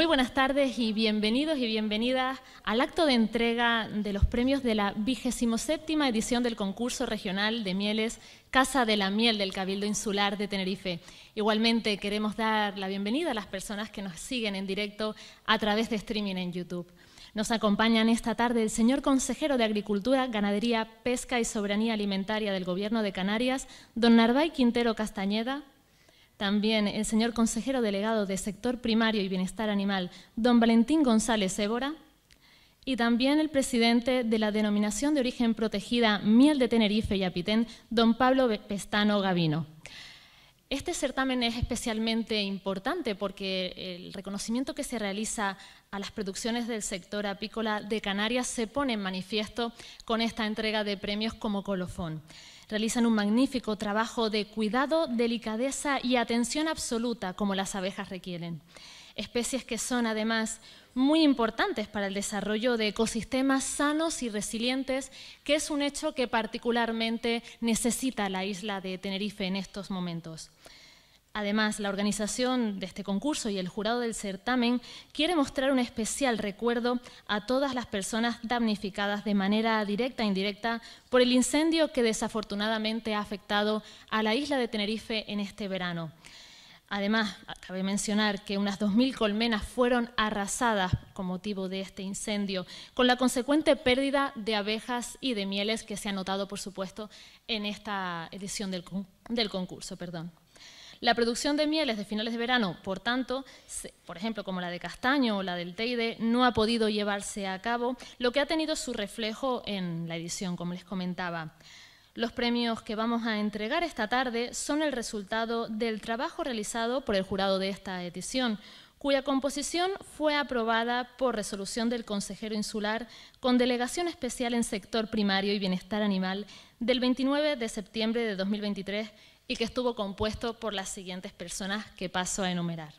Muy buenas tardes y bienvenidos y bienvenidas al acto de entrega de los premios de la 27 edición del concurso regional de mieles Casa de la Miel del Cabildo Insular de Tenerife. Igualmente queremos dar la bienvenida a las personas que nos siguen en directo a través de streaming en YouTube. Nos acompañan esta tarde el señor consejero de Agricultura, Ganadería, Pesca y Soberanía Alimentaria del Gobierno de Canarias, don Narvay Quintero Castañeda, también el señor consejero delegado de Sector Primario y Bienestar Animal, don Valentín González Évora, y también el presidente de la Denominación de Origen Protegida Miel de Tenerife y Apitén, don Pablo Pestano Gavino. Este certamen es especialmente importante porque el reconocimiento que se realiza a las producciones del sector apícola de Canarias se pone en manifiesto con esta entrega de premios como colofón. Realizan un magnífico trabajo de cuidado, delicadeza y atención absoluta como las abejas requieren. Especies que son además muy importantes para el desarrollo de ecosistemas sanos y resilientes, que es un hecho que particularmente necesita la isla de Tenerife en estos momentos. Además, la organización de este concurso y el jurado del certamen quiere mostrar un especial recuerdo a todas las personas damnificadas de manera directa e indirecta por el incendio que desafortunadamente ha afectado a la isla de Tenerife en este verano. Además, cabe mencionar que unas 2.000 colmenas fueron arrasadas con motivo de este incendio, con la consecuente pérdida de abejas y de mieles que se ha notado, por supuesto, en esta edición del, del concurso. Perdón. La producción de mieles de finales de verano, por tanto, por ejemplo, como la de castaño o la del teide, no ha podido llevarse a cabo, lo que ha tenido su reflejo en la edición, como les comentaba. Los premios que vamos a entregar esta tarde son el resultado del trabajo realizado por el jurado de esta edición, cuya composición fue aprobada por resolución del consejero insular con delegación especial en sector primario y bienestar animal del 29 de septiembre de 2023 y que estuvo compuesto por las siguientes personas que paso a enumerar.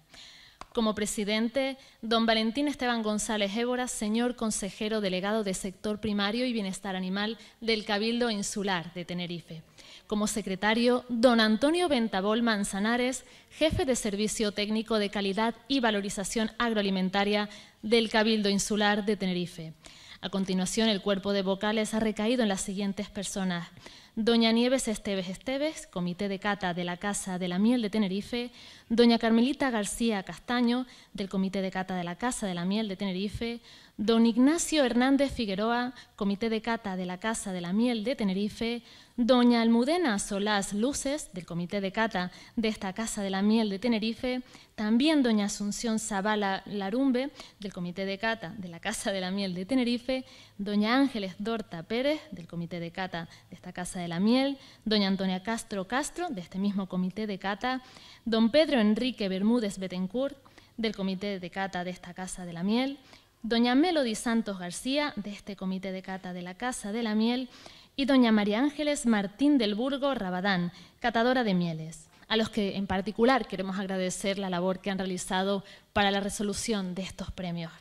Como presidente, don Valentín Esteban González Évora, señor consejero delegado de Sector Primario y Bienestar Animal del Cabildo Insular de Tenerife. Como secretario, don Antonio Ventabol Manzanares, jefe de Servicio Técnico de Calidad y Valorización Agroalimentaria del Cabildo Insular de Tenerife. A continuación, el cuerpo de vocales ha recaído en las siguientes personas doña Nieves Esteves Esteves, comité de cata de la Casa de la Miel de Tenerife, doña Carmelita García Castaño, del comité de cata de la Casa de la Miel de Tenerife, Don Ignacio Hernández Figueroa, Comité de Cata de la Casa de la Miel de Tenerife, Doña Almudena Solás Luces, del Comité de Cata de esta Casa de la Miel de Tenerife, también Doña Asunción Zavala Larumbe, del Comité de Cata de la Casa de la Miel de Tenerife, Doña Ángeles Dorta Pérez, del Comité de Cata de esta Casa de la Miel, Doña Antonia Castro Castro, de este mismo Comité de Cata, Don Pedro Enrique Bermúdez Betencourt, del Comité de Cata de esta Casa de la Miel, doña Melody Santos García, de este comité de cata de la Casa de la Miel, y doña María Ángeles Martín del Burgo Rabadán, catadora de mieles, a los que en particular queremos agradecer la labor que han realizado para la resolución de estos premios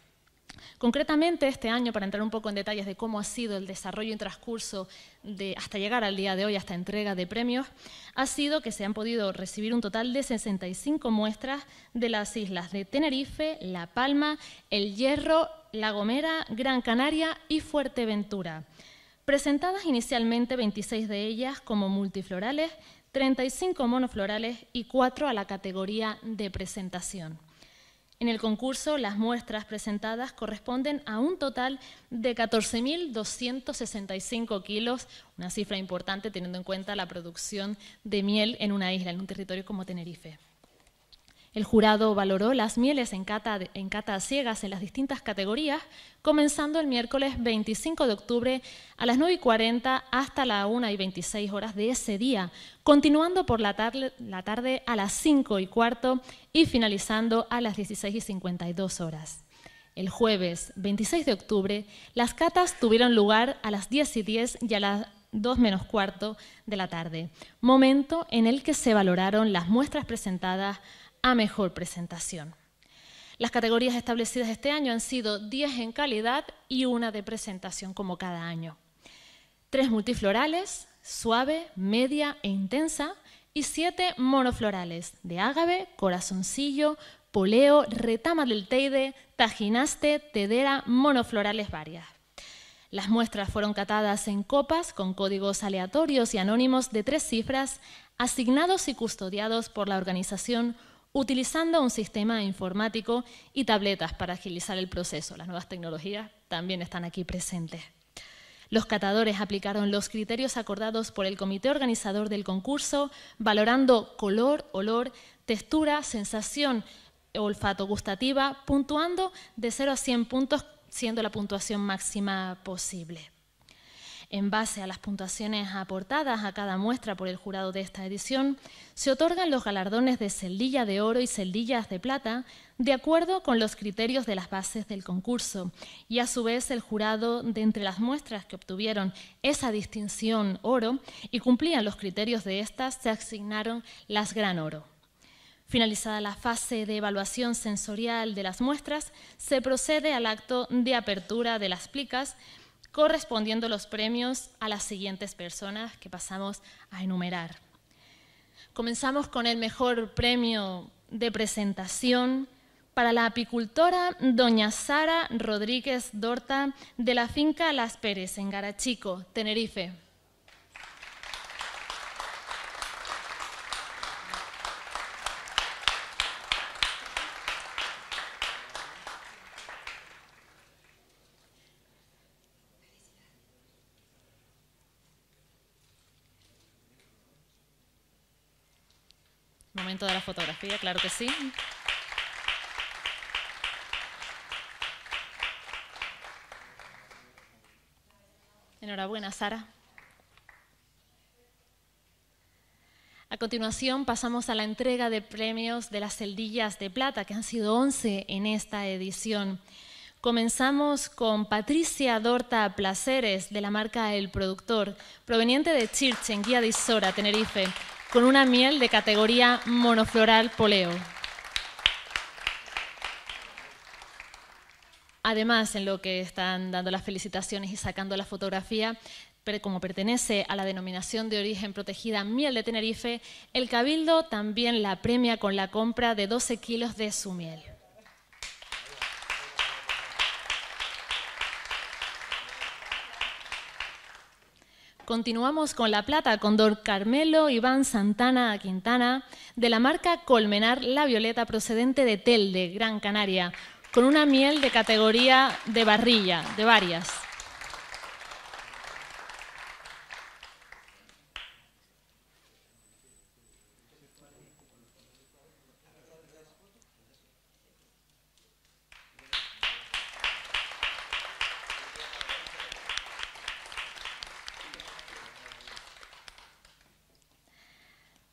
Concretamente, este año, para entrar un poco en detalles de cómo ha sido el desarrollo y transcurso de, hasta llegar al día de hoy, hasta entrega de premios, ha sido que se han podido recibir un total de 65 muestras de las islas de Tenerife, La Palma, El Hierro, La Gomera, Gran Canaria y Fuerteventura. Presentadas inicialmente 26 de ellas como multiflorales, 35 monoflorales y 4 a la categoría de presentación. En el concurso, las muestras presentadas corresponden a un total de 14.265 kilos, una cifra importante teniendo en cuenta la producción de miel en una isla, en un territorio como Tenerife. El jurado valoró las mieles en cata, en cata ciegas en las distintas categorías, comenzando el miércoles 25 de octubre a las 9 y 40 hasta las 1 y 26 horas de ese día, continuando por la tarde, la tarde a las 5 y cuarto y finalizando a las 16 y 52 horas. El jueves 26 de octubre, las catas tuvieron lugar a las 10 y 10 y a las 2 menos cuarto de la tarde, momento en el que se valoraron las muestras presentadas a mejor presentación. Las categorías establecidas este año han sido 10 en calidad y una de presentación como cada año. Tres multiflorales, suave, media e intensa, y siete monoflorales, de ágave, corazoncillo, poleo, retama del teide, tajinaste, tedera, monoflorales varias. Las muestras fueron catadas en copas con códigos aleatorios y anónimos de tres cifras, asignados y custodiados por la organización utilizando un sistema informático y tabletas para agilizar el proceso. Las nuevas tecnologías también están aquí presentes. Los catadores aplicaron los criterios acordados por el comité organizador del concurso, valorando color, olor, textura, sensación olfato gustativa, puntuando de 0 a 100 puntos, siendo la puntuación máxima posible. En base a las puntuaciones aportadas a cada muestra por el jurado de esta edición, se otorgan los galardones de celdilla de oro y celdillas de plata de acuerdo con los criterios de las bases del concurso y a su vez el jurado de entre las muestras que obtuvieron esa distinción oro y cumplían los criterios de estas se asignaron las gran oro. Finalizada la fase de evaluación sensorial de las muestras, se procede al acto de apertura de las plicas correspondiendo los premios a las siguientes personas que pasamos a enumerar. Comenzamos con el mejor premio de presentación para la apicultora doña Sara Rodríguez Dorta de la finca Las Pérez en Garachico, Tenerife. Toda la fotografía, claro que sí. Enhorabuena, Sara. A continuación pasamos a la entrega de premios de las celdillas de plata, que han sido 11 en esta edición. Comenzamos con Patricia Dorta Placeres, de la marca El Productor, proveniente de Chirchen, Guía de Isora, Tenerife con una miel de categoría monofloral poleo. Además, en lo que están dando las felicitaciones y sacando la fotografía, como pertenece a la denominación de origen protegida Miel de Tenerife, el Cabildo también la premia con la compra de 12 kilos de su miel. Continuamos con La Plata con Don Carmelo Iván Santana Quintana de la marca Colmenar La Violeta procedente de Telde, Gran Canaria, con una miel de categoría de barrilla, de varias.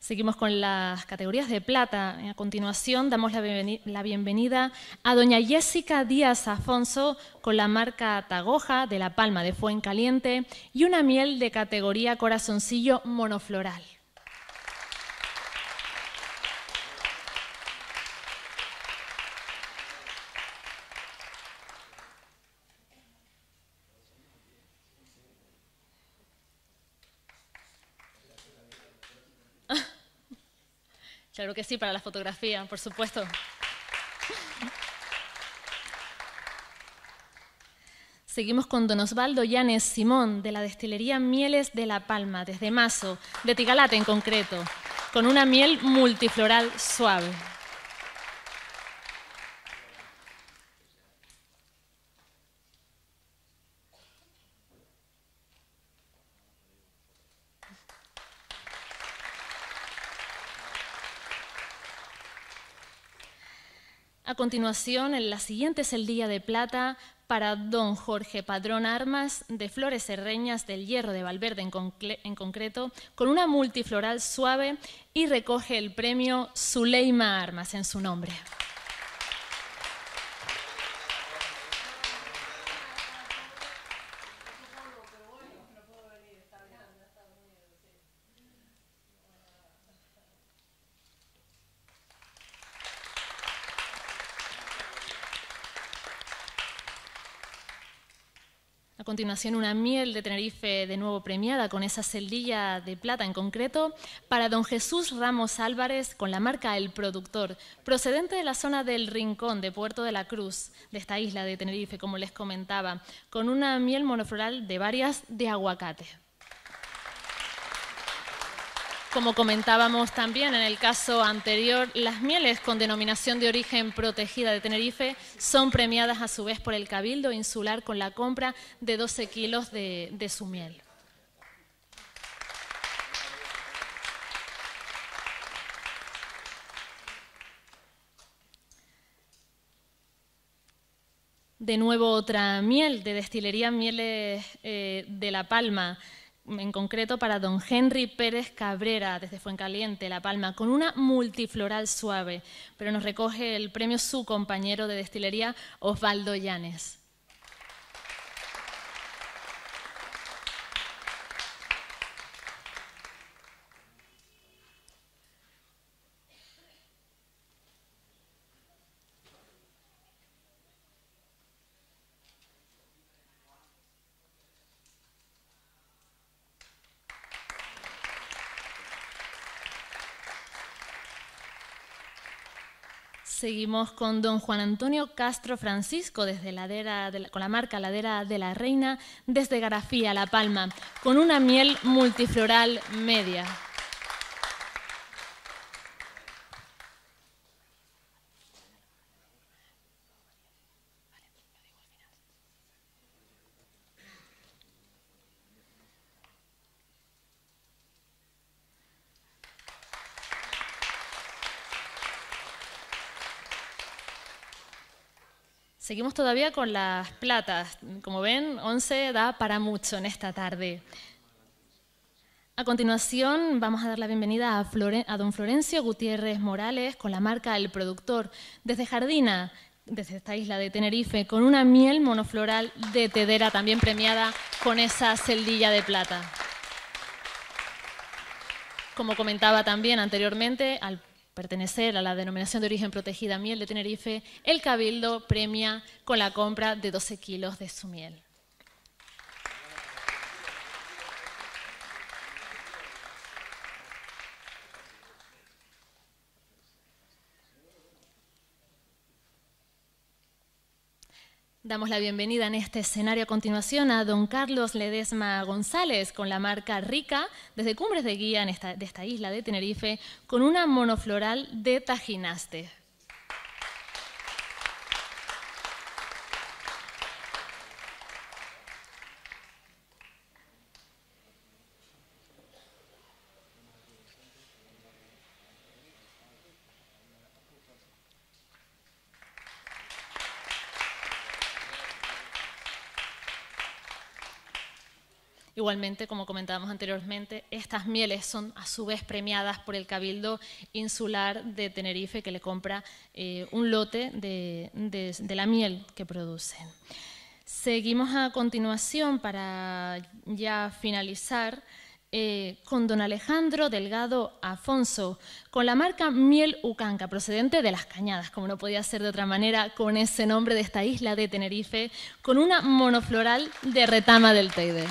Seguimos con las categorías de plata. A continuación damos la, bienvenida a doña Jessica Díaz Afonso con la marca Tagoja de La Palma de Fuencaliente y una miel de categoría corazoncillo monofloral. Creo que sí, para la fotografía, por supuesto. Seguimos con don Osvaldo Llanes Simón, de la destilería Mieles de La Palma, desde Mazo, de Tigalate en concreto, con una miel multifloral suave. continuación, en la siguiente es el Día de Plata para don Jorge Padrón Armas de Flores Serreñas del Hierro de Valverde en, en, concreto, con una multifloral suave y recoge el premio Zuleima Armas en su nombre. continuación una miel de Tenerife de nuevo premiada con esa celdilla de plata en concreto para don Jesús Ramos Álvarez con la marca El Productor, procedente de la zona del Rincón de Puerto de la Cruz, de esta isla de Tenerife, como les comentaba, con una miel monofloral de varias de aguacate como comentábamos también en el caso anterior, las mieles con denominación de origen protegida de Tenerife son premiadas a su vez por el Cabildo Insular con la compra de 12 kilos de, su miel. De nuevo otra miel de destilería Mieles eh, de La Palma en concreto para don Henry Pérez Cabrera, desde Fuencaliente, La Palma, con una multifloral suave, pero nos recoge el premio su compañero de destilería, Osvaldo Llanes. Seguimos con don Juan Antonio Castro Francisco desde ladera de la, con la marca Ladera de la Reina desde Garafía, La Palma, con una miel multifloral media. Seguimos todavía con las platas. Como ven, 11 da para mucho en esta tarde. A continuación, vamos a dar la bienvenida a, don Florencio Gutiérrez Morales con la marca El Productor, desde Jardina, desde esta isla de Tenerife, con una miel monofloral de Tedera, también premiada con esa celdilla de plata. Como comentaba también anteriormente, al pertenecer a la denominación de origen protegida miel de Tenerife, el Cabildo premia con la compra de 12 kilos de su miel. Damos la bienvenida en este escenario a continuación a don Carlos Ledesma González con la marca Rica desde Cumbres de Guía en esta, de esta isla de Tenerife con una monofloral de Tajinaste. Igualmente, como comentábamos anteriormente, estas mieles son a su vez premiadas por el Cabildo Insular de Tenerife, que le compra eh, un lote de, la miel que producen. Seguimos a continuación para ya finalizar. Eh, con don Alejandro Delgado Afonso, con la marca Miel Ucanca, procedente de Las Cañadas, como no podía ser de otra manera, con ese nombre de esta isla de Tenerife, con una monofloral de retama del Teide.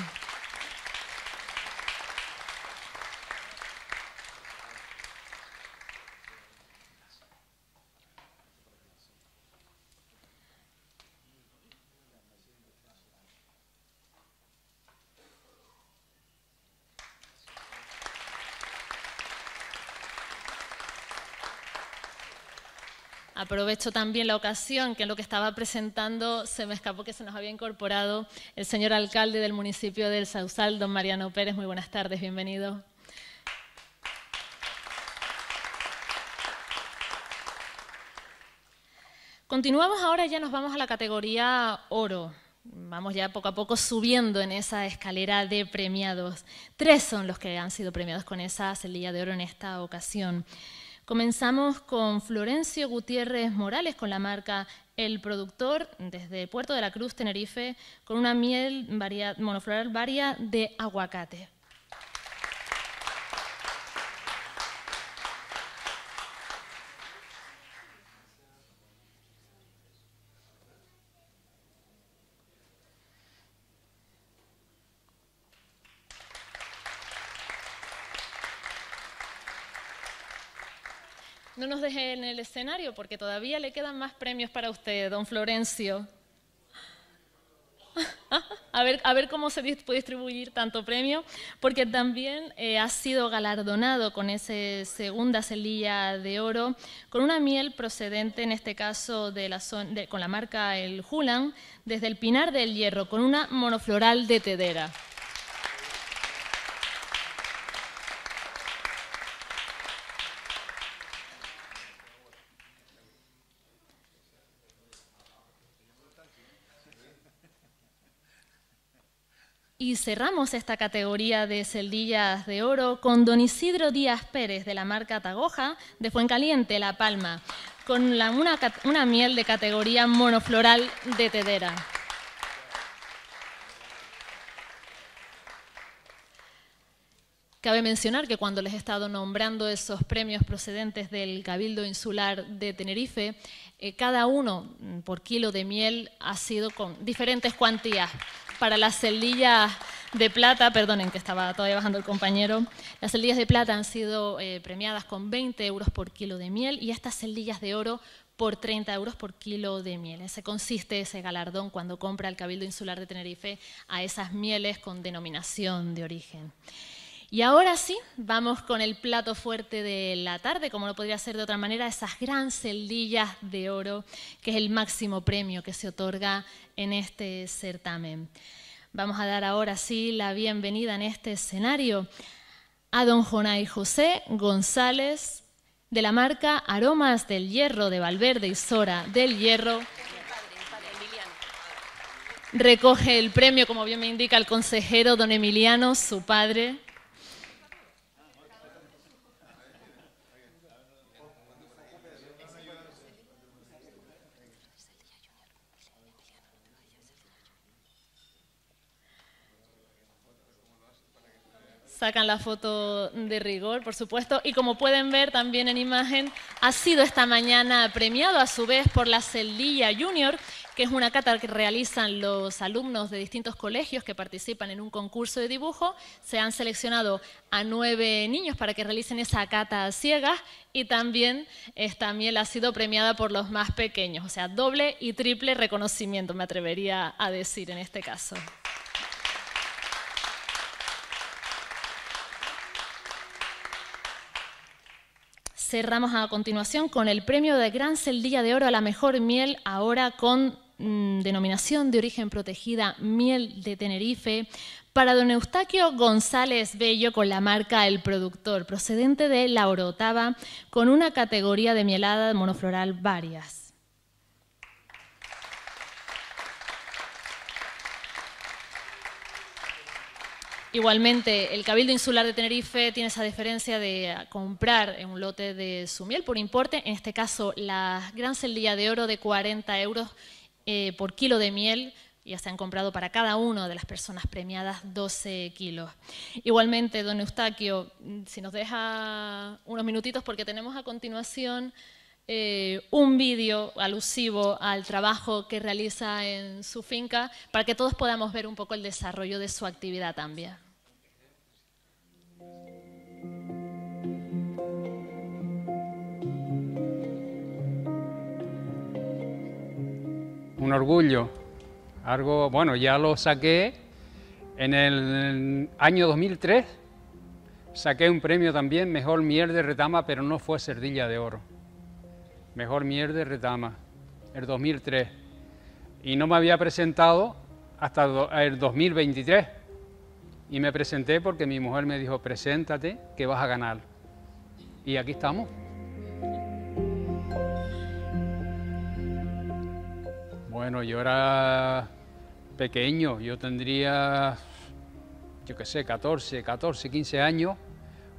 Aprovecho también la ocasión que en lo que estaba presentando se me escapó que se nos había incorporado el señor alcalde del municipio del Sausal, don Mariano Pérez. Muy buenas tardes, bienvenido. Continuamos ahora, y ya nos vamos a la categoría oro. Vamos ya poco a poco subiendo en esa escalera de premiados. Tres son los que han sido premiados con esa celilla de oro en esta ocasión. Comenzamos con Florencio Gutiérrez Morales, con la marca El Productor, desde Puerto de la Cruz, Tenerife, con una miel monofloral varia de aguacate. en el escenario porque todavía le quedan más premios para usted, don Florencio. A ver, a ver cómo se puede distribuir tanto premio, porque también eh, ha sido galardonado con esa segunda celilla de oro, con una miel procedente, en este caso, de la con la marca El Julan, desde el Pinar del Hierro, con una monofloral de tedera. Y cerramos esta categoría de celdillas de oro con don Isidro Díaz Pérez de la marca Tagoja de Fuencaliente, La Palma, con una, miel de categoría monofloral de Tedera. Cabe mencionar que cuando les he estado nombrando esos premios procedentes del Cabildo Insular de Tenerife, eh, cada uno mm, por kilo de miel ha sido con diferentes cuantías para las celdillas de plata, perdonen que estaba todavía bajando el compañero, las celdillas de plata han sido eh, premiadas con 20 euros por kilo de miel y estas celdillas de oro por 30 euros por kilo de miel. Ese consiste ese galardón cuando compra el Cabildo Insular de Tenerife a esas mieles con denominación de origen. Y ahora sí, vamos con el plato fuerte de la tarde, como no podría ser de otra manera, esas gran celdillas de oro, que es el máximo premio que se otorga en este certamen. Vamos a dar ahora sí la bienvenida en este escenario a don Jonay José González, de la marca Aromas del Hierro de Valverde y Sora del Hierro. Recoge el premio, como bien me indica el consejero don Emiliano, su padre. sacan la foto de rigor, por supuesto, y como pueden ver también en imagen, ha sido esta mañana premiado a su vez por la Celilla Junior, que es una cata que realizan los alumnos de distintos colegios que participan en un concurso de dibujo. Se han seleccionado a nueve niños para que realicen esa cata a ciegas y también esta eh, miel ha sido premiada por los más pequeños, o sea, doble y triple reconocimiento, me atrevería a decir en este caso. cerramos a continuación con el premio de Gran Celdilla de Oro a la Mejor Miel, ahora con mm, denominación de origen protegida Miel de Tenerife, para don Eustaquio González Bello con la marca El Productor, procedente de La Orotava, con una categoría de mielada monofloral varias. Igualmente, el Cabildo Insular de Tenerife tiene esa diferencia de comprar un lote de su miel por importe, en este caso la gran celdilla de oro de 40 euros eh, por kilo de miel, ya se han comprado para cada una de las personas premiadas 12 kilos. Igualmente, don Eustaquio, si nos deja unos minutitos porque tenemos a continuación eh, un vídeo alusivo al trabajo que realiza en su finca para que todos podamos ver un poco el desarrollo de su actividad también. Un orgullo, algo, bueno, ya lo saqué en el año 2003, saqué un premio también, mejor miel de retama, pero no fue cerdilla de oro. Mejor Mierde Retama, el 2003. Y no me había presentado hasta el 2023. Y me presenté porque mi mujer me dijo, preséntate, que vas a ganar. Y aquí estamos. Bueno, yo era pequeño, yo tendría, yo qué sé, 14, 14, 15 años,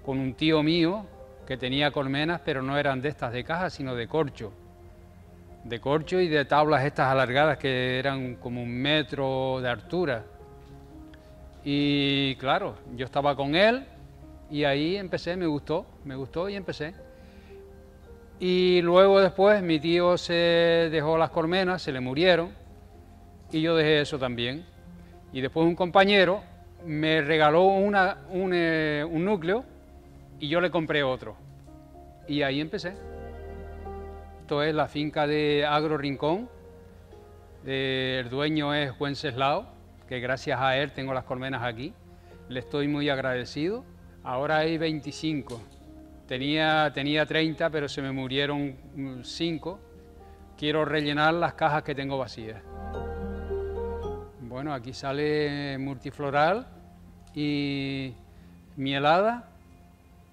con un tío mío que tenía colmenas, pero no eran de estas de caja, sino de corcho. De corcho y de tablas estas alargadas que eran como un metro de altura. Y claro, yo estaba con él y ahí empecé, me gustó, me gustó y empecé. Y luego después mi tío se dejó las colmenas, se le murieron y yo dejé eso también. Y después un compañero me regaló una, un eh, núcleo y yo le compré otro. Y ahí empecé. Esto es la finca de Agro Rincón. El dueño es Ceslao... que gracias a él tengo las colmenas aquí. Le estoy muy agradecido. Ahora hay 25. Tenía, tenía 30, pero se me murieron 5. Mm, Quiero rellenar las cajas que tengo vacías. Bueno, aquí sale multifloral y mielada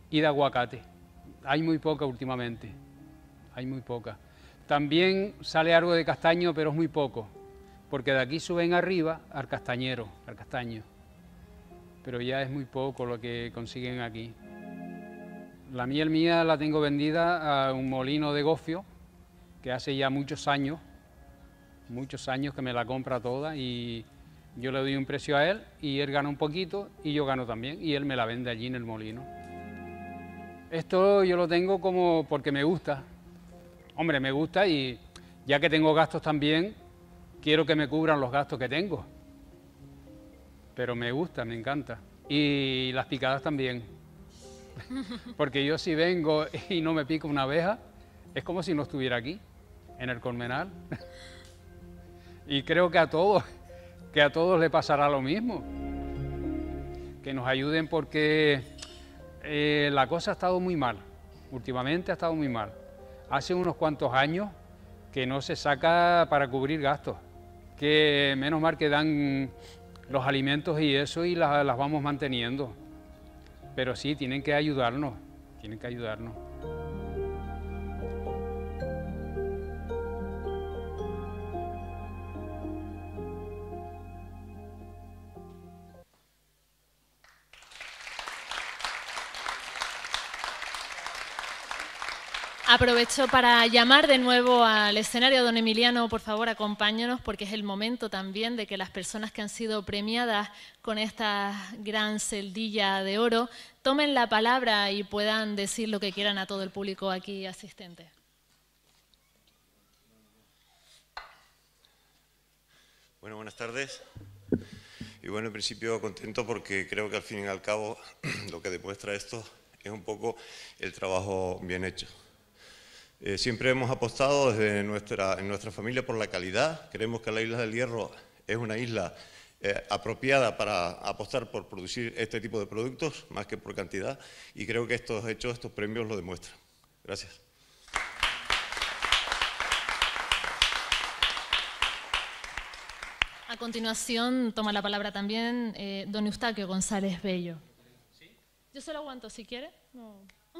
y de aguacate. Hay muy poca últimamente, hay muy poca. También sale algo de castaño, pero es muy poco, porque de aquí suben arriba al castañero, al castaño. Pero ya es muy poco lo que consiguen aquí. La miel mía la tengo vendida a un molino de gofio, que hace ya muchos años, muchos años que me la compra toda y yo le doy un precio a él y él gana un poquito y yo gano también y él me la vende allí en el molino. Esto yo lo tengo como porque me gusta. Hombre, me gusta y ya que tengo gastos también, quiero que me cubran los gastos que tengo. Pero me gusta, me encanta. Y las picadas también. Porque yo si vengo y no me pico una abeja, es como si no estuviera aquí, en el colmenar. Y creo que a todos, que a todos le pasará lo mismo. Que nos ayuden porque eh, la cosa ha estado muy mal, últimamente ha estado muy mal. Hace unos cuantos años que no se saca para cubrir gastos, que menos mal que dan los alimentos y eso y las vamos manteniendo. Pero sí, tienen que ayudarnos, tienen que ayudarnos. Aprovecho para llamar de nuevo al escenario. Don Emiliano, por favor, acompáñenos porque es el momento también de que las personas que han sido premiadas con esta gran celdilla de oro tomen la palabra y puedan decir lo que quieran a todo el público aquí asistente. Bueno, buenas tardes. Y bueno, en principio contento porque creo que al fin y al cabo lo que demuestra esto es un poco el trabajo bien hecho. Eh, siempre hemos apostado desde nuestra, en nuestra familia por la calidad. Creemos que la Isla del Hierro es una isla eh, apropiada para apostar por producir este tipo de productos, más que por cantidad, y creo que estos hechos, estos premios lo demuestran. Gracias. A continuación, toma la palabra también eh, don Eustaquio González Bello. Yo se lo aguanto, si quiere.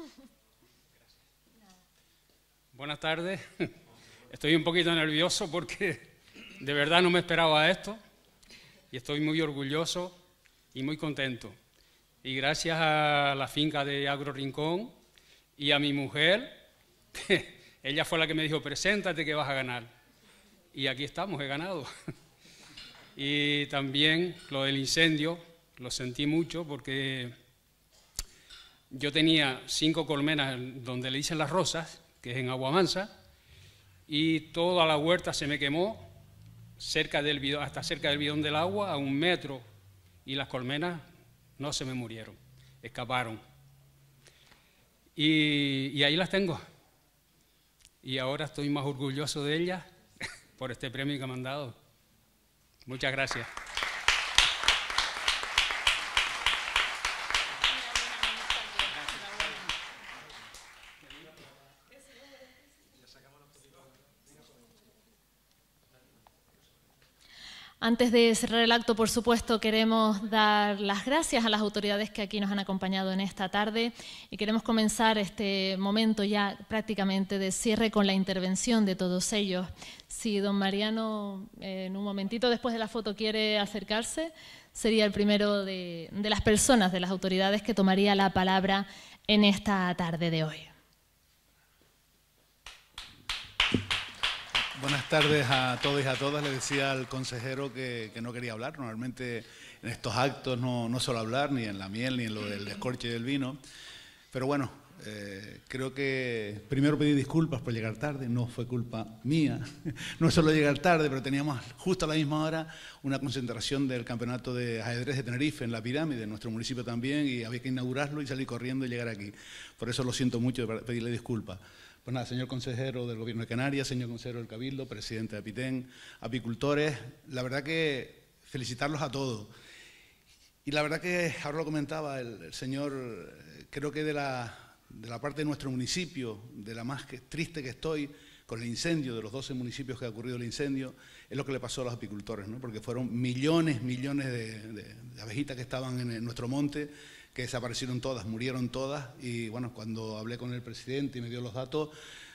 Buenas tardes. Estoy un poquito nervioso porque de verdad no me esperaba esto y estoy muy orgulloso y muy contento. Y gracias a la finca de Agro Rincón y a mi mujer, ella fue la que me dijo, preséntate que vas a ganar. Y aquí estamos, he ganado. Y también lo del incendio, lo sentí mucho porque yo tenía cinco colmenas donde le dicen las rosas que es en Aguamansa, y toda la huerta se me quemó cerca del hasta cerca del bidón del agua, a un metro, y las colmenas no se me murieron, escaparon. Y, y ahí las tengo. Y ahora estoy más orgulloso de ellas por este premio que me han dado. Muchas gracias. Antes de cerrar el acto, por supuesto, queremos dar las gracias a las autoridades que aquí nos han acompañado en esta tarde y queremos comenzar este momento ya prácticamente de cierre con la intervención de todos ellos. Si don Mariano eh, en un momentito después de la foto quiere acercarse, sería el primero de las personas, de las autoridades que tomaría la palabra en esta tarde de hoy. Buenas tardes a todos y a todas. Le decía al consejero que, que no quería hablar. Normalmente en estos actos no, no, suelo hablar, ni en la miel, ni en lo del escorche del vino. Pero bueno, eh, creo que primero pedí disculpas por llegar tarde. No fue culpa mía. No solo llegar tarde, pero teníamos justo a la misma hora una concentración del campeonato de ajedrez de Tenerife en la pirámide, en nuestro municipio también, y había que inaugurarlo y salir corriendo y llegar aquí. Por eso lo siento mucho de pedirle disculpas. Pues nada, señor consejero del Gobierno de Canarias, señor consejero del Cabildo, presidente de Apitén, apicultores, la verdad que felicitarlos a todos. Y la verdad que ahora lo comentaba el, señor, eh, creo que de la, de la parte de nuestro municipio, de la más triste que estoy, con el incendio, de los 12 municipios que ha ocurrido el incendio, es lo que le pasó a los apicultores, porque fueron millones, millones de, abejitas que estaban en nuestro monte que desaparecieron todas, murieron todas y bueno, cuando hablé con el presidente y me dio los datos,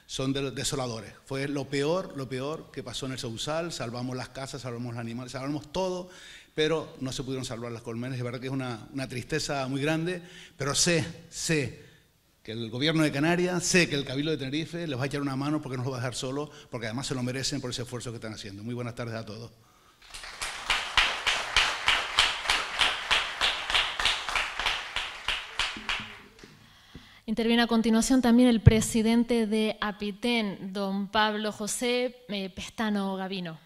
son desoladores. Fue lo peor, lo peor que pasó en el Sausal, salvamos las casas, salvamos los animales, salvamos todo, pero no se pudieron salvar las colmenas, es verdad que es una, una tristeza muy grande, pero sé, sé que el gobierno de Canarias, sé que el Cabildo de Tenerife les va a echar una mano porque no los va a dejar solos, porque además se lo merecen por ese esfuerzo que están haciendo. Muy buenas tardes a todos. Interviene a continuación también el presidente de APITEN, don Pablo José eh, Pestano Gavino.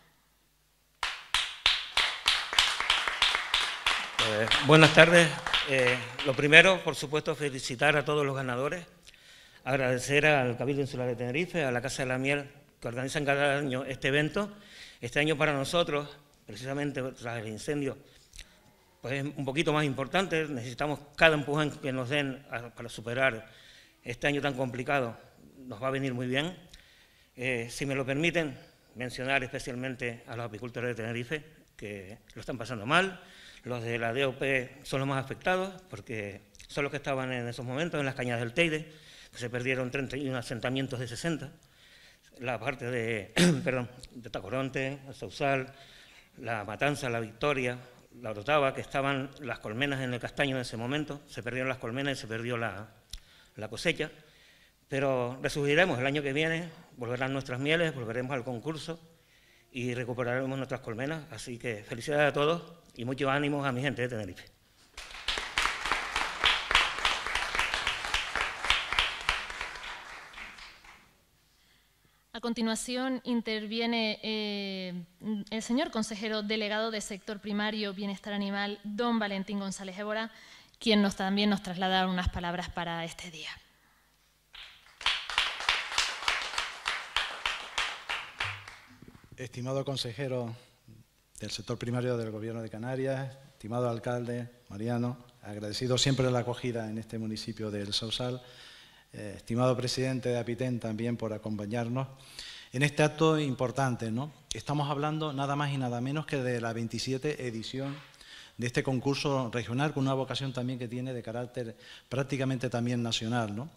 Eh, buenas tardes. Eh, lo primero, por supuesto, felicitar a todos los ganadores, agradecer al Cabildo Insular de Tenerife, a la Casa de la Miel, que organizan cada año este evento. Este año para nosotros, precisamente tras el incendio pues, un poquito más importante... Necesitamos cada empujón que nos den para superar este año tan complicado. Nos va a venir muy bien. Eh, si me lo permiten, mencionar especialmente a los apicultores de Tenerife, que lo están pasando mal. Los de la DOP son los más afectados, porque son los que estaban en esos momentos en las cañas del Teide, que se perdieron 31 asentamientos de 60. La parte de, perdón, de Tacoronte, el Sausal, la Matanza, la Victoria, la notaba que estaban las colmenas en el castaño en ese momento, se perdieron las colmenas y se perdió la, la cosecha, pero resurgiremos el año que viene, volverán nuestras mieles, volveremos al concurso y recuperaremos nuestras colmenas, así que felicidades a todos y mucho ánimos a mi gente de Tenerife. continuación interviene eh, el señor consejero delegado de sector primario Bienestar Animal, don Valentín González Évora, quien nos, también nos trasladará unas palabras para este día. Estimado consejero del sector primario del Gobierno de Canarias, estimado alcalde Mariano, agradecido siempre la acogida en este municipio del Sausal, eh, estimado presidente de apitén también por acompañarnos en este acto importante. ¿no? Estamos hablando nada más y nada menos que de la 27 edición de este concurso regional, con una vocación también que tiene de carácter prácticamente también nacional. ¿no?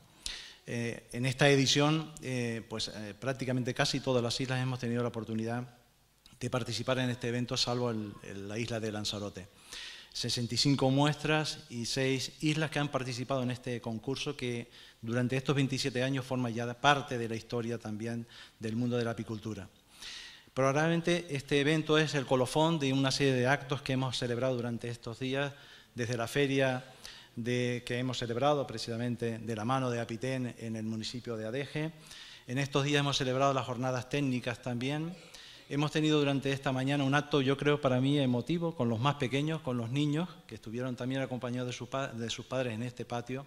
Eh, en esta edición, eh, pues prácticamente casi todas las islas hemos tenido la oportunidad de participar en este evento, salvo la isla de Lanzarote. 65 muestras y 6 islas que han participado en este concurso que durante estos 27 años forma ya parte de la historia también del mundo de la apicultura. Probablemente este evento es el colofón de una serie de actos que hemos celebrado durante estos días, desde la feria que hemos celebrado precisamente de la mano de Apitén en el municipio de Adeje. En estos días hemos celebrado las jornadas técnicas también, Hemos tenido durante esta mañana un acto, yo creo, para mí emotivo, con los más pequeños, con los niños, que estuvieron también acompañados de, sus, padres en este patio,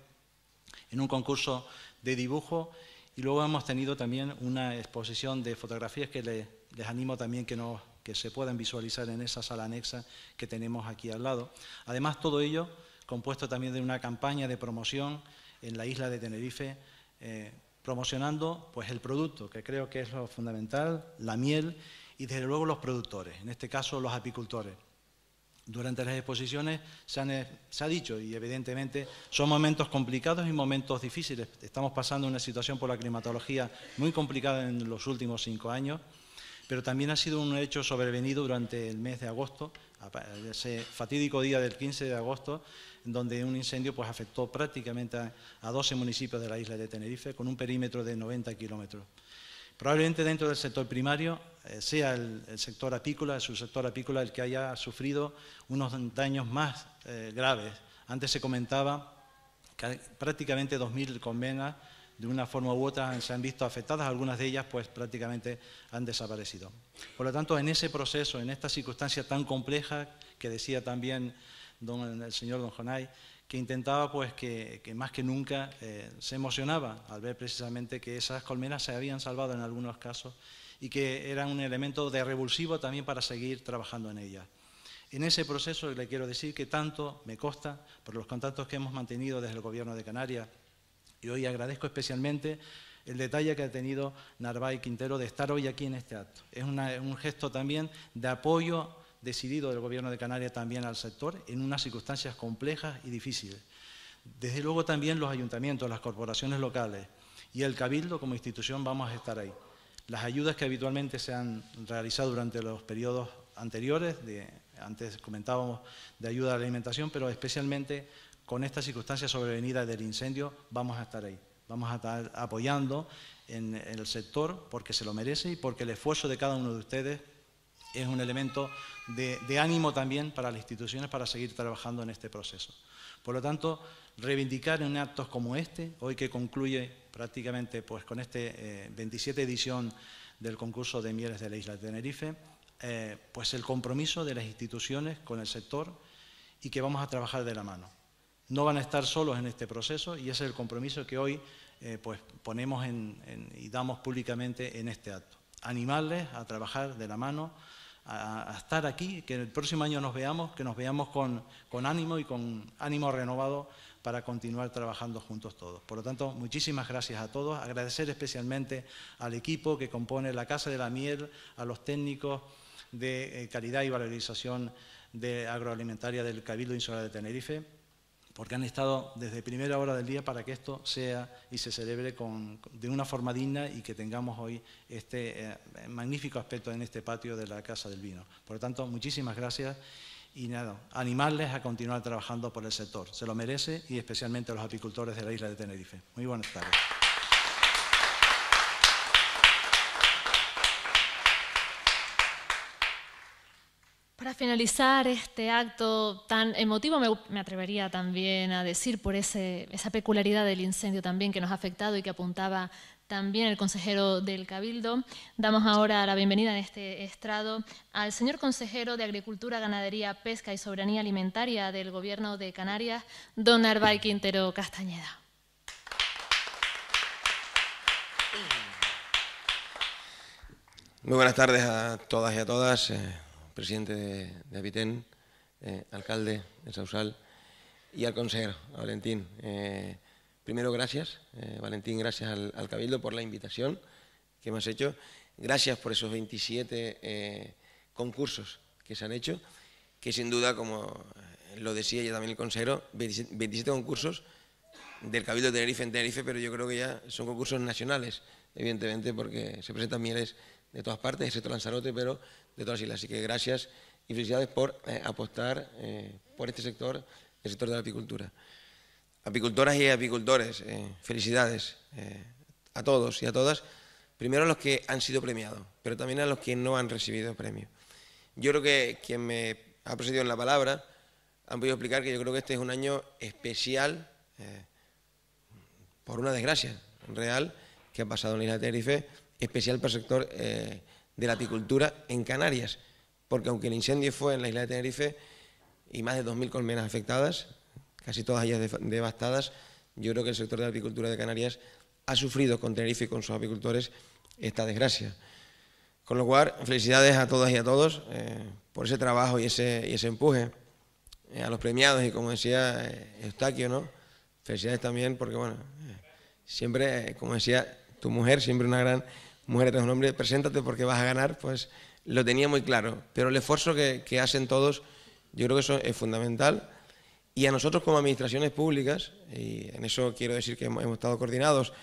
en un concurso de dibujo. Y luego hemos tenido también una exposición de fotografías que les, animo también que se puedan visualizar en esa sala anexa que tenemos aquí al lado. Además, todo ello compuesto también de una campaña de promoción en la isla de Tenerife, eh, promocionando pues, el producto, que creo que es lo fundamental, la miel, y desde luego los productores, en este caso los apicultores. Durante las exposiciones eh, se, ha dicho y evidentemente son momentos complicados y momentos difíciles. Estamos pasando una situación por la climatología muy complicada en los últimos cinco años, pero también ha sido un hecho sobrevenido durante el mes de agosto, ese fatídico día del 15 de agosto, donde un incendio pues, afectó prácticamente a 12 municipios de la isla de Tenerife con un perímetro de 90 kilómetros. Probablemente dentro del sector primario eh, sea el, sector apícola, el subsector apícola, el que haya sufrido unos daños más eh, graves. Antes se comentaba que prácticamente 2.000 convenas, de una forma u otra se han visto afectadas, algunas de ellas pues prácticamente han desaparecido. Por lo tanto, en ese proceso, en esta circunstancia tan compleja que decía también el señor don Jonay, que intentaba pues que, más que nunca eh, se emocionaba al ver precisamente que esas colmenas se habían salvado en algunos casos y que eran un elemento de revulsivo también para seguir trabajando en ellas. En ese proceso le quiero decir que tanto me consta por los contactos que hemos mantenido desde el Gobierno de Canarias y hoy agradezco especialmente el detalle que ha tenido Narváez Quintero de estar hoy aquí en este acto. Es, un gesto también de apoyo decidido del Gobierno de Canarias también al sector en unas circunstancias complejas y difíciles. Desde luego también los ayuntamientos, las corporaciones locales y el Cabildo como institución vamos a estar ahí. Las ayudas que habitualmente se han realizado durante los periodos anteriores, antes comentábamos de ayuda a la alimentación, pero especialmente con estas circunstancias sobrevenidas del incendio vamos a estar ahí. Vamos a estar apoyando en el sector porque se lo merece y porque el esfuerzo de cada uno de ustedes es un elemento de, ánimo también para las instituciones para seguir trabajando en este proceso. Por lo tanto, reivindicar en actos como este, hoy que concluye prácticamente pues, con esta 27 eh, edición del concurso de mieles de la isla de Tenerife, eh, pues el compromiso de las instituciones con el sector y que vamos a trabajar de la mano. No van a estar solos en este proceso y ese es el compromiso que hoy eh, pues, ponemos y damos públicamente en este acto. Animarles a trabajar de la mano a, estar aquí, que el próximo año nos veamos, que nos veamos con, ánimo y con ánimo renovado para continuar trabajando juntos todos. Por lo tanto, muchísimas gracias a todos, agradecer especialmente al equipo que compone la Casa de la Miel, a los técnicos de eh, calidad y valorización de agroalimentaria del Cabildo Insular de Tenerife, porque han estado desde primera hora del día para que esto sea y se celebre de una forma digna y que tengamos hoy este eh, magnífico aspecto en este patio de la Casa del Vino. Por lo tanto, muchísimas gracias y nada, animarles a continuar trabajando por el sector. Se lo merece y especialmente a los apicultores de la isla de Tenerife. Muy buenas tardes. finalizar este acto tan emotivo, me, atrevería también a decir por ese, esa peculiaridad del incendio también que nos ha afectado y que apuntaba también el consejero del Cabildo. Damos ahora la bienvenida en este estrado al señor consejero de Agricultura, Ganadería, Pesca y Soberanía Alimentaria del Gobierno de Canarias, don Arbay Quintero Castañeda. Muy buenas tardes a todas y a todas. Eh, presidente de, de Avitén, eh, alcalde de Sausal, y al consejero, a Valentín. Eh, primero, gracias, eh, Valentín, gracias al, Cabildo por la invitación que hemos has hecho. Gracias por esos 27 concursos que se han hecho, que sin duda, como lo decía ya también el consejero, 27, 27 concursos del Cabildo de Tenerife en Tenerife, pero yo creo que ya son concursos nacionales, evidentemente, porque se presentan mieles de todas partes, excepto Lanzarote, pero de todas las islas. Así que gracias y felicidades por eh, apostar eh, por este sector, el sector de la apicultura. Apicultoras y apicultores, eh, felicidades a todos y a todas. Primero a los que han sido premiados, pero también a los que no han recibido premio. Yo creo que quien me ha procedido en la palabra han podido explicar que yo creo que este es un año especial por una desgracia real que ha pasado en la isla de Tenerife, especial para el sector de la apicultura en Canarias, porque aunque el incendio fue en la isla de Tenerife y más de 2.000 colmenas afectadas, casi todas ellas devastadas, yo creo que el sector de la apicultura de Canarias ha sufrido con Tenerife y con sus apicultores esta desgracia. Con lo cual, felicidades a todas y a todos eh, por ese trabajo y ese, ese empuje, eh, a los premiados y como decía eh, Eustaquio, ¿no? felicidades también porque, bueno, siempre, como decía tu mujer, siempre una gran Mujeres eres un nombre preséntate porque vas a ganar, pues lo tenía muy claro. Pero el esfuerzo que, hacen todos, yo creo que eso es fundamental. Y a nosotros como administraciones públicas, y en eso quiero decir que hemos, estado coordinados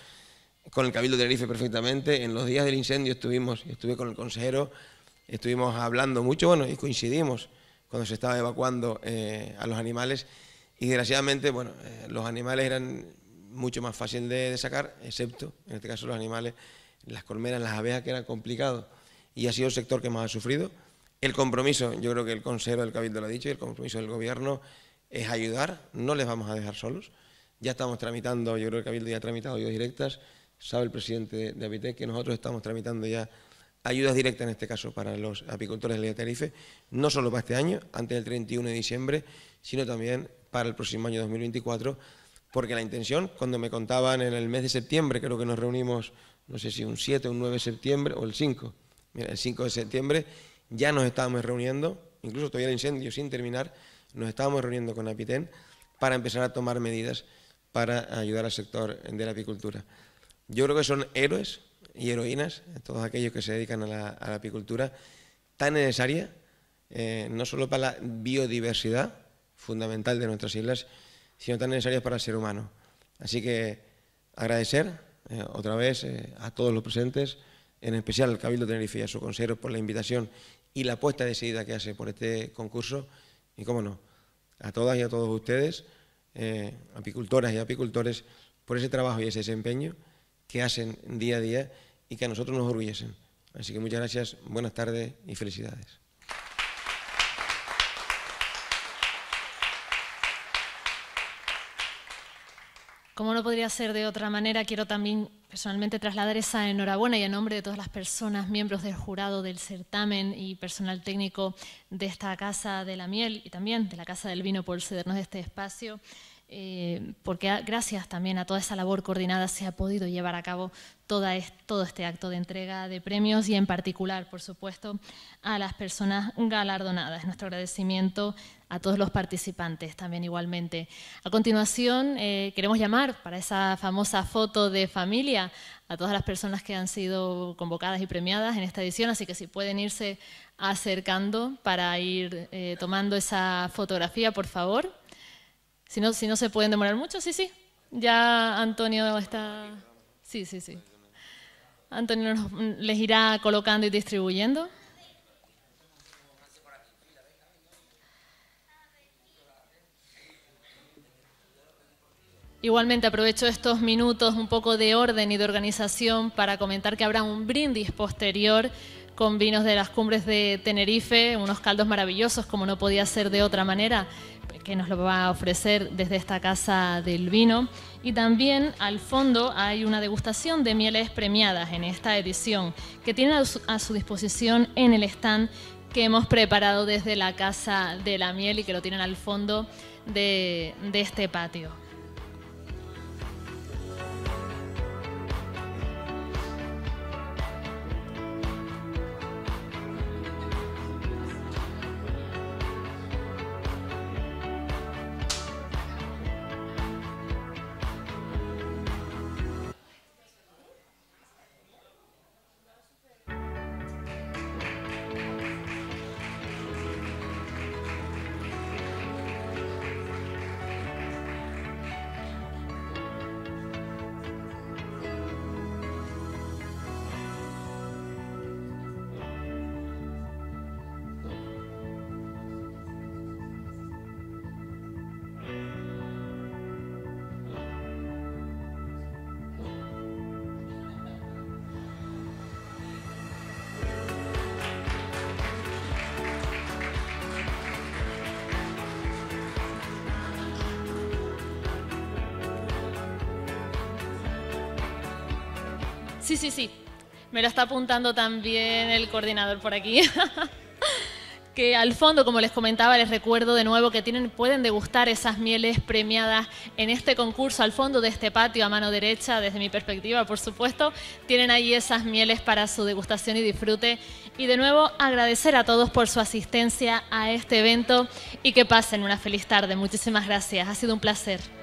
con el Cabildo de Tenerife perfectamente, en los días del incendio estuvimos, estuve con el consejero, estuvimos hablando mucho, bueno, y coincidimos cuando se estaba evacuando eh, a los animales. Y desgraciadamente, bueno, eh, los animales eran mucho más fácil de, sacar, excepto, en este caso, los animales las colmenas, las abejas, que era complicado y ha sido el sector que más ha sufrido. El compromiso, yo creo que el consejo, del Cabildo lo ha dicho, y el compromiso del Gobierno es ayudar, no les vamos a dejar solos. Ya estamos tramitando, yo creo que el Cabildo ya ha tramitado ayudas directas, sabe el presidente de Apitec que nosotros estamos tramitando ya ayudas directas en este caso para los apicultores de la Tenerife, no solo para este año, antes del 31 de diciembre, sino también para el próximo año 2024, porque la intención, cuando me contaban en el mes de septiembre, creo que nos reunimos no sé si un 7, un 9 de septiembre o el 5. Mira, el 5 de septiembre ya nos estábamos reuniendo, incluso todavía el incendio sin terminar, nos estábamos reuniendo con apiten para empezar a tomar medidas para ayudar al sector de la apicultura. Yo creo que son héroes y heroínas, todos aquellos que se dedican a la, apicultura, tan necesaria, eh, no solo para la biodiversidad fundamental de nuestras islas, sino tan necesarias para el ser humano. Así que agradecer eh, otra vez eh, a todos los presentes, en especial al Cabildo Tenerife y a su consejero por la invitación y la apuesta decidida que hace por este concurso. Y cómo no, a todas y a todos ustedes, eh, apicultoras y apicultores, por ese trabajo y ese desempeño que hacen día a día y que a nosotros nos orgullecen. Así que muchas gracias, buenas tardes y felicidades. Como no podría ser de otra manera, quiero también personalmente trasladar esa enhorabuena y en nombre de todas las personas, miembros del jurado del certamen y personal técnico de esta Casa de la Miel y también de la Casa del Vino por cedernos este espacio, eh, porque gracias también a toda esa labor coordinada se ha podido llevar a cabo todo este acto de entrega de premios y en particular, por supuesto, a las personas galardonadas. Nuestro agradecimiento a todos los participantes también igualmente. A continuación, eh, queremos llamar para esa famosa foto de familia a todas las personas que han sido convocadas y premiadas en esta edición, así que si pueden irse acercando para ir eh, tomando esa fotografía, por favor. Si no, si no se pueden demorar mucho, sí, sí. Ya Antonio está... Sí, sí, sí. Antonio les irá colocando y distribuyendo. Igualmente aprovecho estos minutos un poco de orden y de organización para comentar que habrá un brindis posterior con vinos de las cumbres de Tenerife, unos caldos maravillosos como no podía ser de otra manera, que nos lo va a ofrecer desde esta casa del vino. Y también al fondo hay una degustación de mieles premiadas en esta edición que tienen a su, disposición en el stand que hemos preparado desde la Casa de la Miel y que lo tienen al fondo de este patio. Sí, sí, sí. Me lo está apuntando también el coordinador por aquí. que al fondo, como les comentaba, les recuerdo de nuevo que tienen, pueden degustar esas mieles premiadas en este concurso al fondo de este patio a mano derecha, desde mi perspectiva, por supuesto. Tienen ahí esas mieles para su degustación y disfrute. Y de nuevo agradecer a todos por su asistencia a este evento y que pasen una feliz tarde. Muchísimas gracias. Ha sido un placer.